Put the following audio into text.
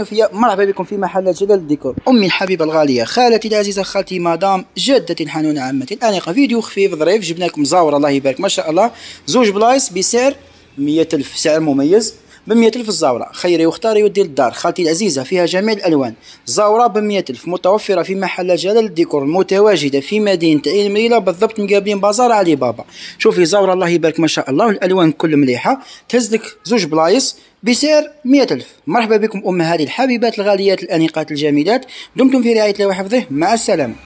عليكم مرحبا بكم في محل جلال ديكور أمي الحبيبة الغالية خالتي العزيزة خالتي مدام جدتي الحنونة عمتي الأنيقة فيديو خفيف ظريف جبنا لكم زاور الله يبارك ما شاء الله زوج بلايص بسعر مية ألف سعر مميز ب ألف الزاورة خيري واختاري ودي للدار خالتي العزيزة فيها جميع الألوان زاورة ب ألف متوفرة في محل جلال الديكور المتواجدة في مدينة عين مريلة بالضبط مقابلين بازار علي بابا شوفي زاورة الله يبارك ما شاء الله الألوان كل مليحة تهزلك زوج بلايص بسعر 100000 ألف مرحبا بكم هذه الحبيبات الغاليات الأنيقات الجميلات دمتم في رعاية الله وحفظه مع السلامة